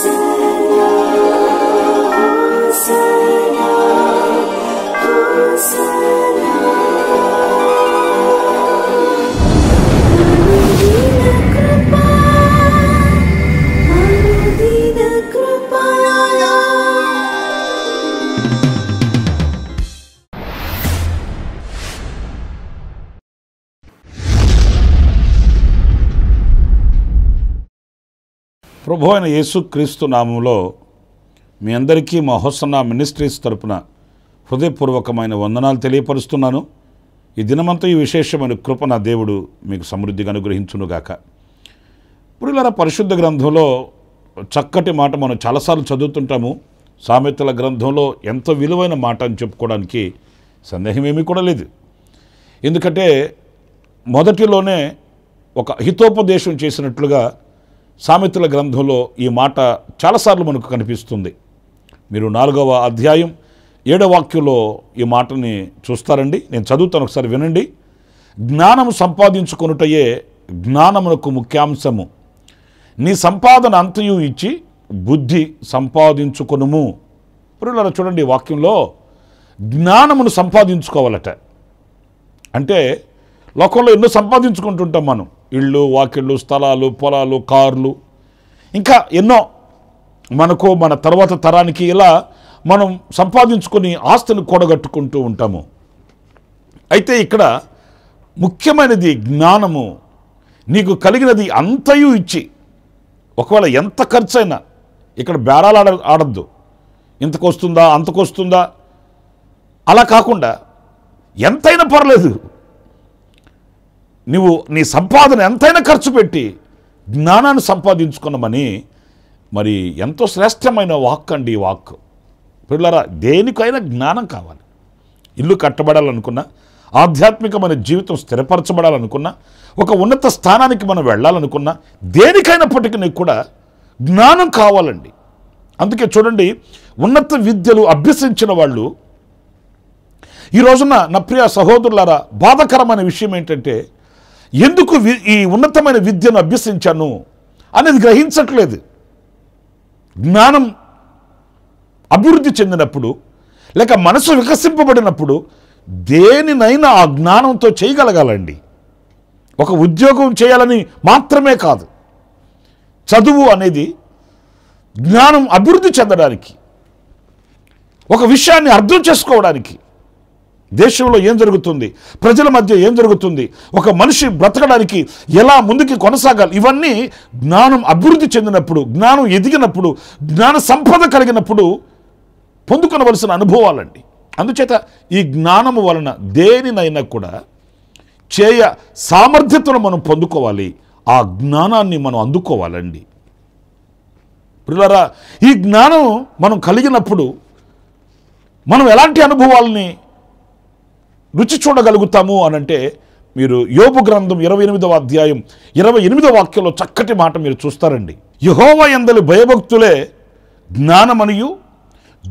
Hosanna, Hosanna, Hosanna. ప్రభు అయిన యేసుక్రీస్తు నామంలో మీ అందరికీ మా హోసన్న మినిస్ట్రీస్ తరపున హృదయపూర్వకమైన వందనాలు తెలియపరుస్తున్నాను ఈ దినమంతా ఈ విశేషమైన కృప నా దేవుడు మీకు సమృద్ధిగా అనుగ్రహించునుగాక పురుల పరిశుద్ధ గ్రంథంలో చక్కటి మాట మనం చాలాసార్లు చదువుతుంటాము సామెతల గ్రంథంలో ఎంత విలువైన మాట అని చెప్పుకోవడానికి సందేహం ఏమీ కూడా లేదు ఎందుకంటే మొదటిలోనే ఒక హితోపదేశం చేసినట్లుగా సామెతల గ్రంథంలో ఈ మాట చాలాసార్లు మనకు కనిపిస్తుంది మీరు నాలుగవ అధ్యాయం ఏడవ వాక్యంలో ఈ మాటని చూస్తారండి నేను చదువుతాను ఒకసారి వినండి జ్ఞానం సంపాదించుకొనుటయే జ్ఞానమునకు ముఖ్యాంశము నీ సంపాదన అంతయు ఇచ్చి బుద్ధి సంపాదించుకునుము పురులర చూడండి వాక్యంలో జ్ఞానమును సంపాదించుకోవాలట అంటే లోకంలో ఎన్నో సంపాదించుకుంటుంటాం మనం ఇళ్ళు వాకిళ్ళు స్థలాలు పొలాలు కార్లు ఇంకా ఎన్నో మనకు మన తర్వాత తరానికి ఇలా మనం సంపాదించుకొని ఆస్తులు కూడగట్టుకుంటూ ఉంటాము అయితే ఇక్కడ ముఖ్యమైనది జ్ఞానము నీకు కలిగినది అంతయు ఇచ్చి ఒకవేళ ఎంత ఖర్చైనా ఇక్కడ బేరాలు ఆడ ఆడద్దు ఇంతకు వస్తుందా అంతకు వస్తుందా అలా కాకుండా ఎంతైనా పర్లేదు నువ్వు నీ సంపాదన ఎంతైనా ఖర్చు పెట్టి జ్ఞానాన్ని సంపాదించుకున్నామని మరి ఎంతో శ్రేష్టమైన వాక్ అండి ఈ వాక్ పిల్లరా దేనికైనా జ్ఞానం కావాలి ఇల్లు కట్టబడాలనుకున్నా ఆధ్యాత్మికమైన జీవితం స్థిరపరచబడాలనుకున్నా ఒక ఉన్నత స్థానానికి మనం వెళ్ళాలనుకున్నా దేనికైనప్పటికీ నీకు కూడా జ్ఞానం కావాలండి అందుకే చూడండి ఉన్నత విద్యలు అభ్యసించిన వాళ్ళు ఈ రోజున నా ప్రియ సహోదరులారా బాధకరమైన విషయం ఏంటంటే ఎందుకు ఈ ఉన్నతమైన విద్యను అభ్యసించాను అనేది గ్రహించట్లేదు జ్ఞానం అభివృద్ధి చెందినప్పుడు లేక మనసు వికసింపబడినప్పుడు దేనినైనా ఆ జ్ఞానంతో చేయగలగాలండి ఒక ఉద్యోగం చేయాలని మాత్రమే కాదు చదువు అనేది జ్ఞానం అభివృద్ధి చెందడానికి ఒక విషయాన్ని అర్థం చేసుకోవడానికి దేశంలో ఏం జరుగుతుంది ప్రజల మధ్య ఏం జరుగుతుంది ఒక మనిషి బ్రతకడానికి ఎలా ముందుకి కొనసాగాలి ఇవన్నీ జ్ఞానం అభివృద్ధి చెందినప్పుడు జ్ఞానం ఎదిగినప్పుడు జ్ఞాన సంపద కలిగినప్పుడు పొందుకొనవలసిన అనుభవాలండి అందుచేత ఈ జ్ఞానము వలన దేనినైనా కూడా చేయ సామర్థ్యతను మనం పొందుకోవాలి ఆ జ్ఞానాన్ని మనం అందుకోవాలండి పిల్లరా ఈ జ్ఞానం మనం కలిగినప్పుడు మనం ఎలాంటి అనుభవాలని రుచి చూడగలుగుతాము అనంటే మీరు యోబు గ్రంథం ఇరవై ఎనిమిదవ అధ్యాయం ఇరవై ఎనిమిదవ వాక్యంలో చక్కటి మాట మీరు చూస్తారండి యహోవ ఎందలి భయభక్తులే జ్ఞానమనియు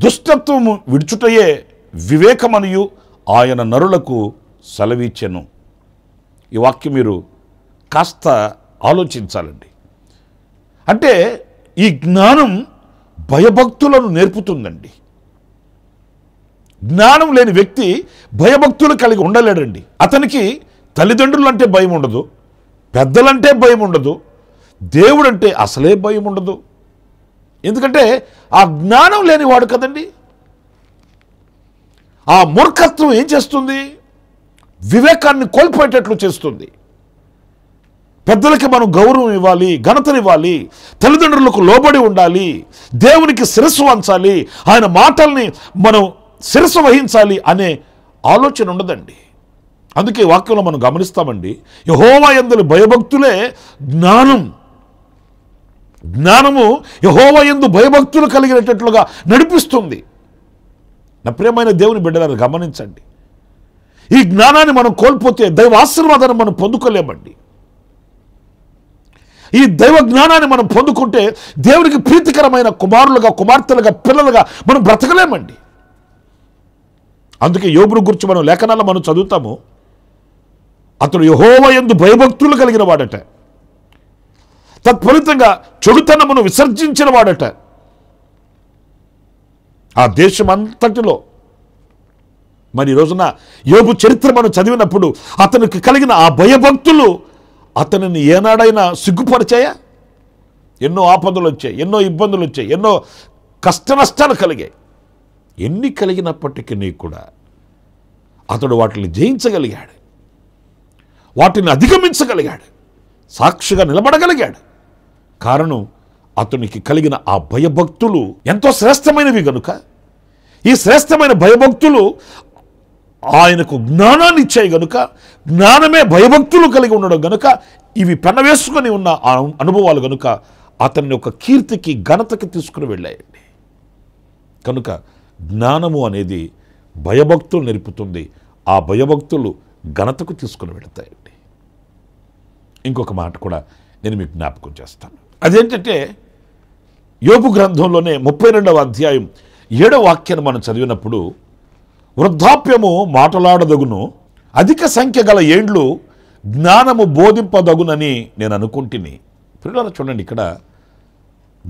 దుష్టత్వము విడుచుటయే వివేకమనియు ఆయన నరులకు సెలవిచ్చెను ఈ వాక్యం మీరు కాస్త ఆలోచించాలండి అంటే ఈ జ్ఞానం భయభక్తులను నేర్పుతుందండి జ్ఞానం లేని వ్యక్తి భయభక్తులు కలిగి ఉండలేడండి అతనికి తల్లిదండ్రులు అంటే భయం ఉండదు పెద్దలంటే భయం ఉండదు దేవుడు అంటే అసలే భయం ఉండదు ఎందుకంటే ఆ జ్ఞానం లేనివాడు కదండి ఆ మూర్ఖత్వం ఏం చేస్తుంది వివేకాన్ని కోల్పోయేటట్లు చేస్తుంది పెద్దలకి మనం గౌరవం ఇవ్వాలి ఘనతనివ్వాలి తల్లిదండ్రులకు లోబడి ఉండాలి దేవునికి శిరస్సు వంచాలి ఆయన మాటల్ని మనం శిరస వహించాలి అనే ఆలోచన ఉండదండి అందుకే వాక్యంలో మనం గమనిస్తామండి యహోవా ఎందులు భయభక్తులే జ్ఞానం జ్ఞానము యహోవా ఎందు భయభక్తులు కలిగినట్లుగా నడిపిస్తుంది నా ప్రియమైన దేవుని బిడ్డలను గమనించండి ఈ జ్ఞానాన్ని మనం కోల్పోతే దైవ ఆశీర్వాదాన్ని మనం పొందుకోలేమండి ఈ దైవ జ్ఞానాన్ని మనం పొందుకుంటే దేవునికి ప్రీతికరమైన కుమారులుగా కుమార్తెలుగా పిల్లలుగా మనం బ్రతకలేమండి అందుకే యోగుని గురించి మనం లేఖనాలు మనం చదువుతాము అతడు యహోవ ఎందు భయభక్తులు కలిగిన వాడట తత్ఫలితంగా చెడుతనమును విసర్జించిన వాడట ఆ దేశం అంతటిలో మరి రోజున యోగు చరిత్ర మనం చదివినప్పుడు అతనికి కలిగిన ఆ భయభక్తులు అతనిని ఏనాడైనా సిగ్గుపరిచాయా ఎన్నో ఆపదలు వచ్చాయి ఎన్నో ఇబ్బందులు వచ్చాయి ఎన్నో కష్ట నష్టాలు కలిగాయి ఎన్ని కలిగినప్పటికీ కూడా అతడు వాటిని జయించగలిగాడు వాటిని అధిగమించగలిగాడు సాక్షిగా నిలబడగలిగాడు కారణం అతనికి కలిగిన ఆ భయభక్తులు ఎంతో శ్రేష్టమైనవి గనుక ఈ శ్రేష్టమైన భయభక్తులు ఆయనకు జ్ఞానాన్ని ఇచ్చాయి గనుక జ్ఞానమే భయభక్తులు కలిగి ఉండడం గనుక ఇవి పెనవేసుకొని ఉన్న అనుభవాలు గనుక అతన్ని ఒక కీర్తికి ఘనతకి తీసుకుని వెళ్ళాయండి కనుక జ్ఞానము అనేది భయభక్తులు నేర్పుతుంది ఆ భయభక్తులు ఘనతకు తీసుకుని వెళతాయండి ఇంకొక మాట కూడా నేను మీకు జ్ఞాపకం చేస్తాను అదేంటంటే యోగు గ్రంథంలోనే ముప్పై రెండవ అధ్యాయం ఏడవ వాక్యాన్ని మనం చదివినప్పుడు వృద్ధాప్యము మాటలాడదగును అధిక సంఖ్య గల ఏండ్లు జ్ఞానము బోధింపదగునని నేను అనుకుంటుని పిల్లల చూడండి ఇక్కడ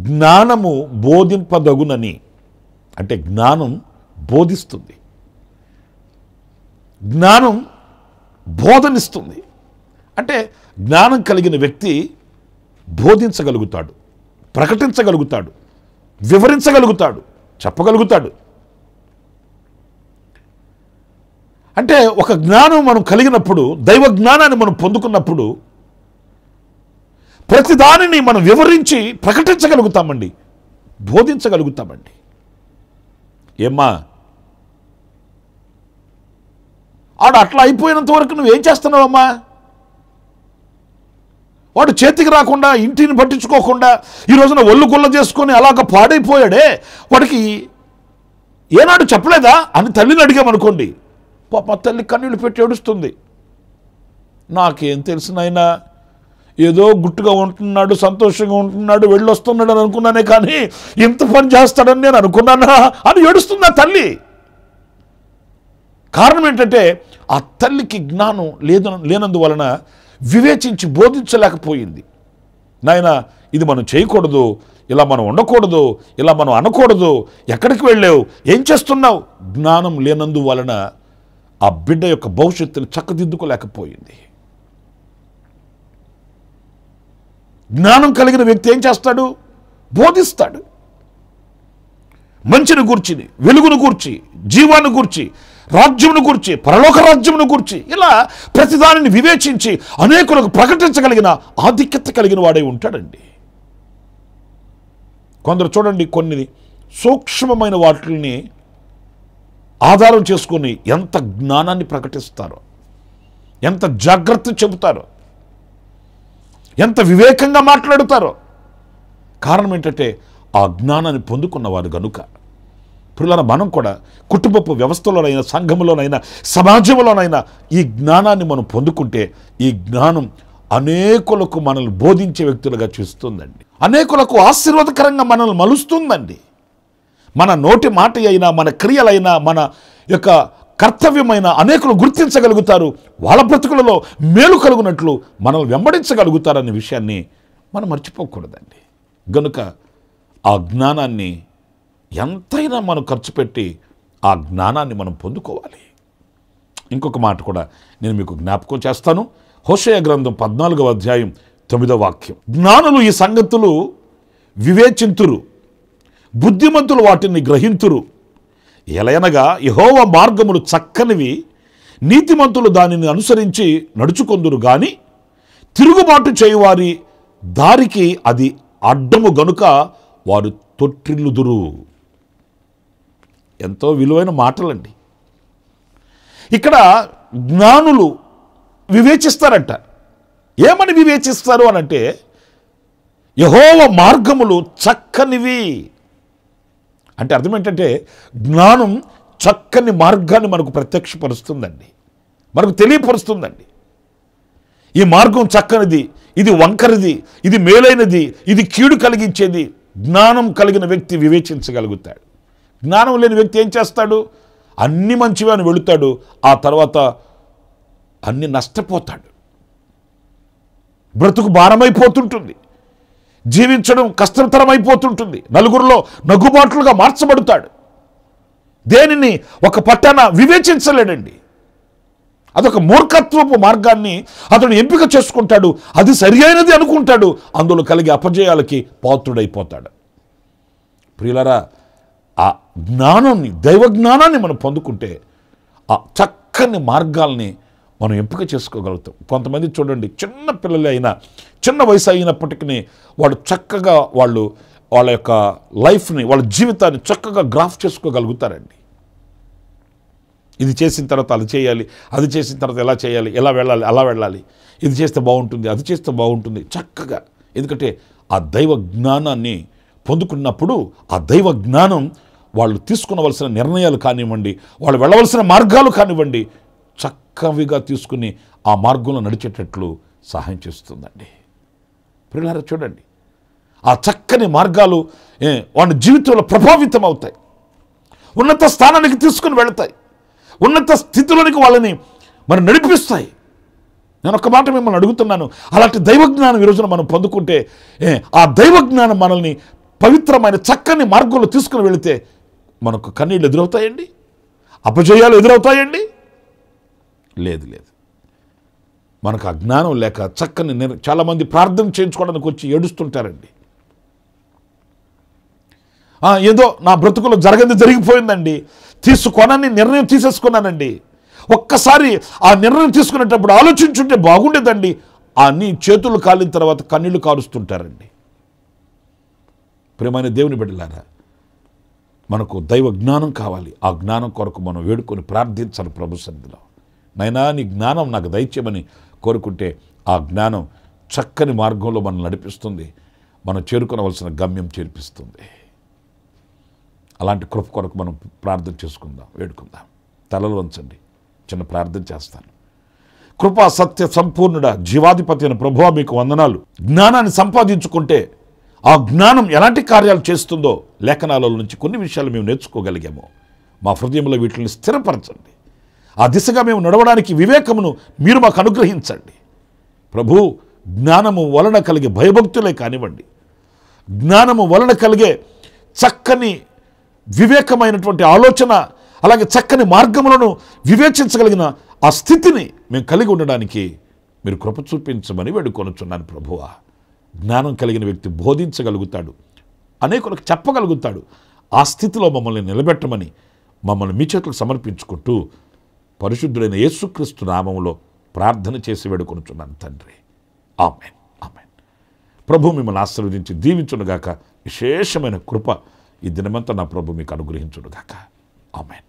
జ్ఞానము బోధింపదగునని అంటే జ్ఞానం బోధిస్తుంది జ్ఞానం బోధనిస్తుంది అంటే జ్ఞానం కలిగిన వ్యక్తి బోధించగలుగుతాడు ప్రకటించగలుగుతాడు వివరించగలుగుతాడు చెప్పగలుగుతాడు అంటే ఒక జ్ఞానం మనం కలిగినప్పుడు దైవ జ్ఞానాన్ని మనం పొందుకున్నప్పుడు ప్రతిదాని మనం వివరించి ప్రకటించగలుగుతామండి బోధించగలుగుతామండి ఏమ్మా ఆడు అట్లా అయిపోయినంత వరకు నువ్వేం చేస్తున్నావమ్మా వాడు చేతికి రాకుండా ఇంటిని పట్టించుకోకుండా ఈ రోజున ఒళ్ళు గుల్ల చేసుకొని అలాగ పాడైపోయాడే వాడికి ఏనాడు చెప్పలేదా అని తల్లిని అడిగామనుకోండి పాప తల్లి కన్నీళ్ళు పెట్టి ఏడుస్తుంది నాకేం తెలిసినైనా ఏదో గుట్టుగా ఉంటున్నాడు సంతోషంగా ఉంటున్నాడు వెళ్ళొస్తున్నాడు అని అనుకున్నానే కానీ ఇంత పని చేస్తాడని నేను అనుకున్నానా అని ఏడుస్తుందా తల్లి కారణం ఏంటంటే ఆ తల్లికి జ్ఞానం లేదు లేనందువలన వివేచించి బోధించలేకపోయింది నాయన ఇది మనం చేయకూడదు ఇలా మనం ఉండకూడదు ఇలా మనం అనకూడదు ఎక్కడికి వెళ్ళావు ఏం చేస్తున్నావు జ్ఞానం లేనందువలన ఆ బిడ్డ యొక్క భవిష్యత్తును చక్కదిద్దుకోలేకపోయింది జ్ఞానం కలిగిన వ్యక్తి ఏం చేస్తాడు బోధిస్తాడు మంచిని కూర్చి వెలుగును గూర్చి జీవాన్ని గూర్చి రాజ్యమును గూర్చి పరలోక రాజ్యమును గూర్చి ఇలా ప్రతిదాని వివేచించి అనేకులకు ప్రకటించగలిగిన ఆధిక్యత కలిగిన వాడే ఉంటాడండి కొందరు చూడండి కొన్ని సూక్ష్మమైన వాటిని ఆధారం చేసుకుని ఎంత జ్ఞానాన్ని ప్రకటిస్తారో ఎంత జాగ్రత్త చెబుతారో ఎంత వివేకంగా మాట్లాడుతారో కారణం ఏంటంటే ఆ జ్ఞానాన్ని పొందుకున్నవారు గనుక పిల్లల మనం కూడా కుటుంబపు వ్యవస్థలోనైనా సంఘంలోనైనా సమాజంలోనైనా ఈ జ్ఞానాన్ని మనం పొందుకుంటే ఈ జ్ఞానం అనేకులకు మనల్ని బోధించే వ్యక్తులుగా చూస్తుందండి అనేకులకు ఆశీర్వాదకరంగా మనల్ని మలుస్తుందండి మన నోటి మాట అయినా మన క్రియలైనా మన యొక్క కర్తవ్యమైన అనేకులు గుర్తించగలుగుతారు వాళ్ళ బ్రతుకులలో మేలు కలుగునట్లు మనల్ని వెంబడించగలుగుతారనే విషయాన్ని మనం మర్చిపోకూడదండి గనుక ఆ జ్ఞానాన్ని ఎంతైనా మనం ఖర్చు పెట్టి ఆ జ్ఞానాన్ని మనం పొందుకోవాలి ఇంకొక మాట కూడా నేను మీకు జ్ఞాపకం చేస్తాను హోషయ గ్రంథం పద్నాలుగవ అధ్యాయం తొమ్మిదవ వాక్యం జ్ఞానులు ఈ సంగతులు వివేచింతురు బుద్ధిమంతులు వాటిని గ్రహింతురు ఎలయనగా యహోవ మార్గములు చక్కనివి నీతిమంతులు దానిని అనుసరించి నడుచుకొందురు గాని తిరుగుబాటు చేయువారి దారికి అది అడ్డము గనుక వారు తొట్టిల్లుదురు ఎంతో విలువైన మాటలండి ఇక్కడ జ్ఞానులు వివేచిస్తారంట ఏమని వివేచిస్తారు అనంటే యహోవ మార్గములు చక్కనివి అంటే అర్థం ఏంటంటే జ్ఞానం చక్కని మార్గాన్ని మనకు ప్రత్యక్షపరుస్తుందండి మనకు తెలియపరుస్తుందండి ఈ మార్గం చక్కనిది ఇది వంకరిది ఇది మేలైనది ఇది కీడు కలిగించేది జ్ఞానం కలిగిన వ్యక్తి వివేచించగలుగుతాడు జ్ఞానం లేని వ్యక్తి ఏం చేస్తాడు అన్ని మంచివి అని వెళుతాడు ఆ తర్వాత అన్ని నష్టపోతాడు బ్రతుకు భారమైపోతుంటుంది జీవించడం కష్టతరమైపోతుంటుంది నలుగురిలో నగుబాట్లుగా మార్చబడతాడు దేనిని ఒక పట్టణ వివేచించలేడండి అదొక మూర్ఖత్వపు మార్గాన్ని అతడు ఎంపిక చేసుకుంటాడు అది సరియైనది అనుకుంటాడు అందులో కలిగే అపజయాలకి పాత్రుడైపోతాడు ప్రియులరా ఆ జ్ఞానాన్ని దైవ జ్ఞానాన్ని మనం పొందుకుంటే ఆ చక్కని మార్గాల్ని మనం ఎంపిక చేసుకోగలుగుతాం కొంతమంది చూడండి చిన్న పిల్లలే అయినా చిన్న వయసు అయినప్పటికీ వాడు చక్కగా వాళ్ళు వాళ్ళ యొక్క లైఫ్ని వాళ్ళ జీవితాన్ని చక్కగా గ్రాఫ్ చేసుకోగలుగుతారండి ఇది చేసిన తర్వాత అది చేయాలి అది చేసిన తర్వాత ఎలా చేయాలి ఎలా వెళ్ళాలి అలా వెళ్ళాలి ఇది చేస్తే బాగుంటుంది అది చేస్తే బాగుంటుంది చక్కగా ఎందుకంటే ఆ దైవ జ్ఞానాన్ని పొందుకున్నప్పుడు ఆ దైవ జ్ఞానం వాళ్ళు తీసుకునవలసిన నిర్ణయాలు కానివ్వండి వాళ్ళు వెళ్ళవలసిన మార్గాలు కానివ్వండి చక్కవిగా తీసుకుని ఆ మార్గంలో నడిచేటట్లు సహాయం చేస్తుందండి పిల్లలారా చూడండి ఆ చక్కని మార్గాలు వాళ్ళ జీవితంలో ప్రభావితం అవుతాయి ఉన్నత స్థానానికి తీసుకుని వెళతాయి ఉన్నత స్థితిలోనికి వాళ్ళని మరి నడిపిస్తాయి నేను ఒక మాట మిమ్మల్ని అడుగుతున్నాను అలాంటి దైవజ్ఞానం ఈరోజున మనం పొందుకుంటే ఆ దైవజ్ఞానం మనల్ని పవిత్రమైన చక్కని మార్గంలో తీసుకుని వెళితే మనకు కన్నీళ్ళు ఎదురవుతాయండి అపజయాలు ఎదురవుతాయండి లేదు లేదు మనకు అజ్ఞానం లేక చక్కని నిర్ చాలామంది ప్రార్థన చేయించుకోవడానికి వచ్చి ఏడుస్తుంటారండి ఏదో నా బ్రతుకులో జరగదు జరిగిపోయిందండి తీసుకొనని నిర్ణయం తీసేసుకున్నానండి ఒక్కసారి ఆ నిర్ణయం తీసుకునేటప్పుడు ఆలోచించుంటే బాగుండేదండి అని చేతులు కాలిన తర్వాత కన్నీళ్లు కారుస్తుంటారండి ప్రేమైన దేవుని బిడ్డలారా మనకు దైవ జ్ఞానం కావాలి ఆ జ్ఞానం కొరకు మనం వేడుకొని ప్రార్థించాలి ప్రభు సన్నిధిలో నైనా నీ జ్ఞానం నాకు దైత్యమని కోరుకుంటే ఆ జ్ఞానం చక్కని మార్గంలో మనం నడిపిస్తుంది మనం చేరుకోవలసిన గమ్యం చేర్పిస్తుంది అలాంటి కృప కొరకు మనం ప్రార్థన చేసుకుందాం వేడుకుందాం తలలు వంచండి చిన్న ప్రార్థన చేస్తాను కృపా సత్య సంపూర్ణుడ జీవాధిపతి అయిన ప్రభువ మీకు వందనాలు జ్ఞానాన్ని సంపాదించుకుంటే ఆ జ్ఞానం ఎలాంటి కార్యాలు చేస్తుందో లేఖనాల నుంచి కొన్ని విషయాలు మేము నేర్చుకోగలిగాము మా హృదయంలో వీటిని స్థిరపరచండి ఆ దిశగా మేము నడవడానికి వివేకమును మీరు మాకు అనుగ్రహించండి ప్రభు జ్ఞానము వలన కలిగే భయభక్తులే కానివ్వండి జ్ఞానము వలన కలిగే చక్కని వివేకమైనటువంటి ఆలోచన అలాగే చక్కని మార్గములను వివేచించగలిగిన ఆ స్థితిని మేము కలిగి ఉండడానికి మీరు కృప చూపించమని వేడుకొనుచున్నాను ప్రభువా జ్ఞానం కలిగిన వ్యక్తి బోధించగలుగుతాడు అనేకులకు చెప్పగలుగుతాడు ఆ స్థితిలో మమ్మల్ని నిలబెట్టమని మమ్మల్ని మీ చేతులు సమర్పించుకుంటూ పరిశుద్ధుడైన యేసుక్రీస్తు నామంలో ప్రార్థన చేసి వేడుకొనుచున్నాను తండ్రి ఆమెన్ ఆమెన్ ప్రభు మిమ్మల్ని ఆశీర్వదించి దీవించునుగాక విశేషమైన కృప ఈ దినమంతా నా ప్రభు మీకు అనుగ్రహించునుగాక ఆమెన్